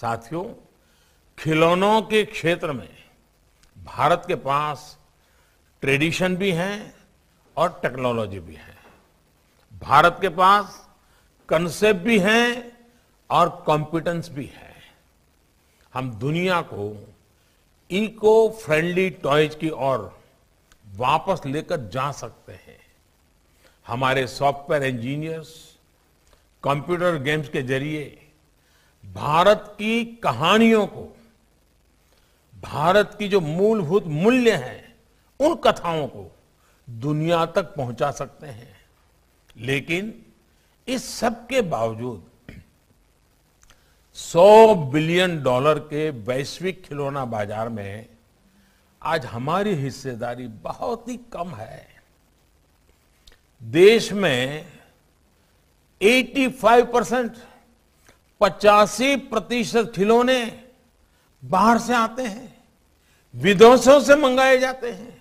साथियों खिलौनों के क्षेत्र में भारत के पास ट्रेडिशन भी है और टेक्नोलॉजी भी है भारत के पास कंसेप्ट भी है और कॉम्पिटेंस भी है हम दुनिया को इको फ्रेंडली टॉयज की ओर वापस लेकर जा सकते हैं हमारे सॉफ्टवेयर इंजीनियर्स कंप्यूटर गेम्स के जरिए भारत की कहानियों को भारत की जो मूलभूत मूल्य हैं उन कथाओं को दुनिया तक पहुंचा सकते हैं लेकिन इस सब के बावजूद 100 बिलियन डॉलर के वैश्विक खिलौना बाजार में आज हमारी हिस्सेदारी बहुत ही कम है देश में 85 परसेंट पचासी प्रतिशत खिलौने बाहर से आते हैं विदेशों से मंगाए जाते हैं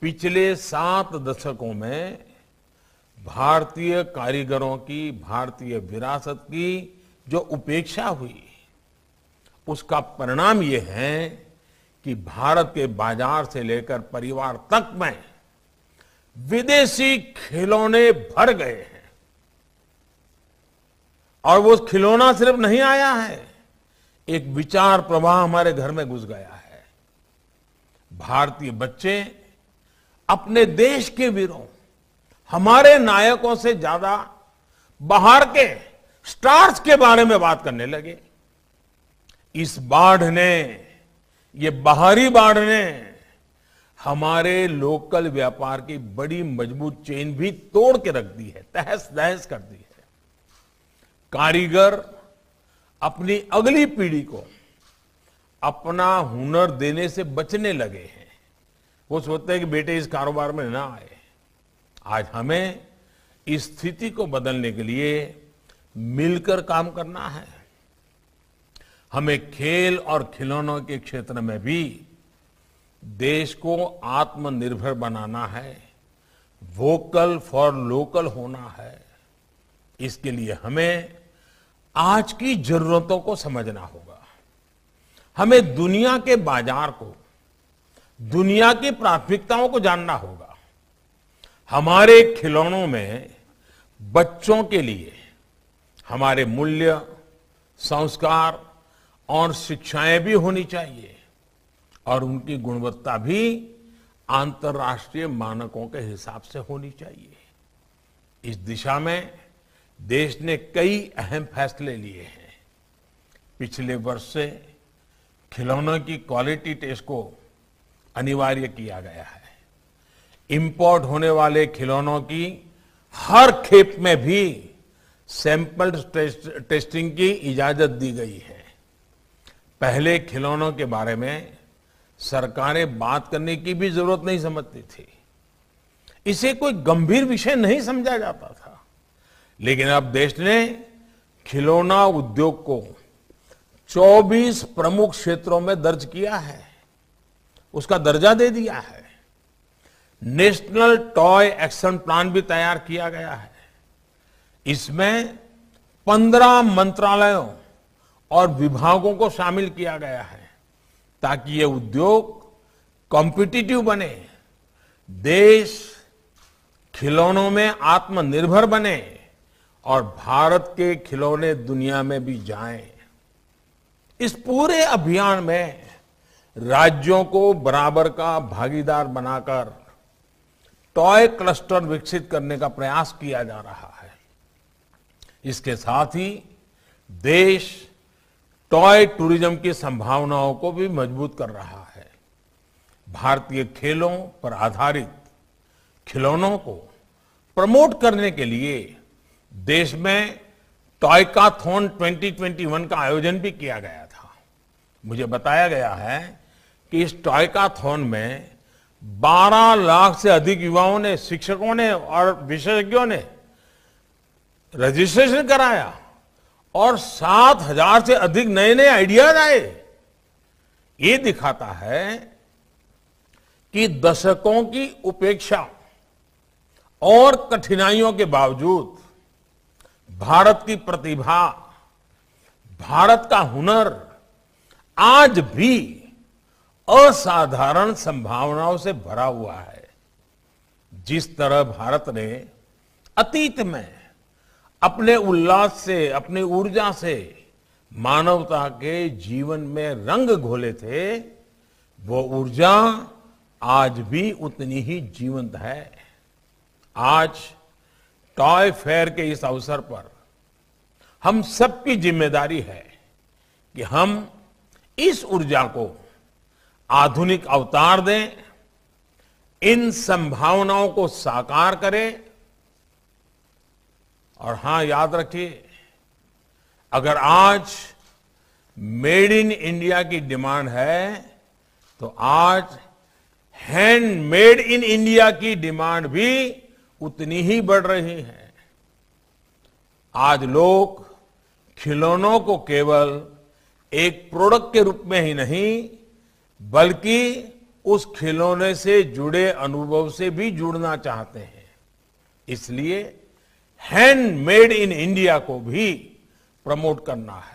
पिछले सात दशकों में भारतीय कारीगरों की भारतीय विरासत की जो उपेक्षा हुई उसका परिणाम यह है कि भारत के बाजार से लेकर परिवार तक में विदेशी खिलौने भर गए हैं और वो खिलौना सिर्फ नहीं आया है एक विचार प्रवाह हमारे घर में घुस गया है भारतीय बच्चे अपने देश के वीरों हमारे नायकों से ज्यादा बाहर के स्टार्स के बारे में बात करने लगे इस बाढ़ ने ये बाहरी बाढ़ ने हमारे लोकल व्यापार की बड़ी मजबूत चेन भी तोड़ के रख दी है तहस दहस कर दी है कारीगर अपनी अगली पीढ़ी को अपना हुनर देने से बचने लगे हैं वो सोचते हैं कि बेटे इस कारोबार में ना आए आज हमें इस स्थिति को बदलने के लिए मिलकर काम करना है हमें खेल और खिलौनों के क्षेत्र में भी देश को आत्मनिर्भर बनाना है वोकल फॉर लोकल होना है इसके लिए हमें आज की जरूरतों को समझना होगा हमें दुनिया के बाजार को दुनिया की प्राथमिकताओं को जानना होगा हमारे खिलौनों में बच्चों के लिए हमारे मूल्य संस्कार और शिक्षाएं भी होनी चाहिए और उनकी गुणवत्ता भी अंतर्राष्ट्रीय मानकों के हिसाब से होनी चाहिए इस दिशा में देश ने कई अहम फैसले लिए हैं पिछले वर्ष से खिलौनों की क्वालिटी टेस्ट को अनिवार्य किया गया है इंपोर्ट होने वाले खिलौनों की हर खेप में भी सैंपल टेस्ट, टेस्टिंग की इजाजत दी गई है पहले खिलौनों के बारे में सरकारें बात करने की भी जरूरत नहीं समझती थी इसे कोई गंभीर विषय नहीं समझा जाता था लेकिन अब देश ने खिलौना उद्योग को 24 प्रमुख क्षेत्रों में दर्ज किया है उसका दर्जा दे दिया है नेशनल टॉय एक्शन प्लान भी तैयार किया गया है इसमें 15 मंत्रालयों और विभागों को शामिल किया गया है ताकि ये उद्योग कॉम्पिटिटिव बने देश खिलौनों में आत्मनिर्भर बने और भारत के खिलौने दुनिया में भी जाएं इस पूरे अभियान में राज्यों को बराबर का भागीदार बनाकर टॉय क्लस्टर विकसित करने का प्रयास किया जा रहा है इसके साथ ही देश टॉय टूरिज्म की संभावनाओं को भी मजबूत कर रहा है भारतीय खेलों पर आधारित खिलौनों को प्रमोट करने के लिए देश में टॉयकाथोन 2021 का आयोजन भी किया गया था मुझे बताया गया है कि इस टॉयकाथोन में 12 लाख से अधिक युवाओं ने शिक्षकों ने और विशेषज्ञों ने रजिस्ट्रेशन कराया और सात हजार से अधिक नए नए आइडियाज आए ये दिखाता है कि दशकों की उपेक्षा और कठिनाइयों के बावजूद भारत की प्रतिभा भारत का हुनर आज भी असाधारण संभावनाओं से भरा हुआ है जिस तरह भारत ने अतीत में अपने उल्लास से अपनी ऊर्जा से मानवता के जीवन में रंग घोले थे वो ऊर्जा आज भी उतनी ही जीवंत है आज टॉय फेयर के इस अवसर पर हम सबकी जिम्मेदारी है कि हम इस ऊर्जा को आधुनिक अवतार दें इन संभावनाओं को साकार करें और हां याद रखिए अगर आज मेड इन इंडिया की डिमांड है तो आज हैंडमेड इन इंडिया की डिमांड भी उतनी ही बढ़ रही है आज लोग खिलौनों को केवल एक प्रोडक्ट के रूप में ही नहीं बल्कि उस खिलौने से जुड़े अनुभव से भी जुड़ना चाहते हैं इसलिए हैंडमेड इन इंडिया को भी प्रमोट करना है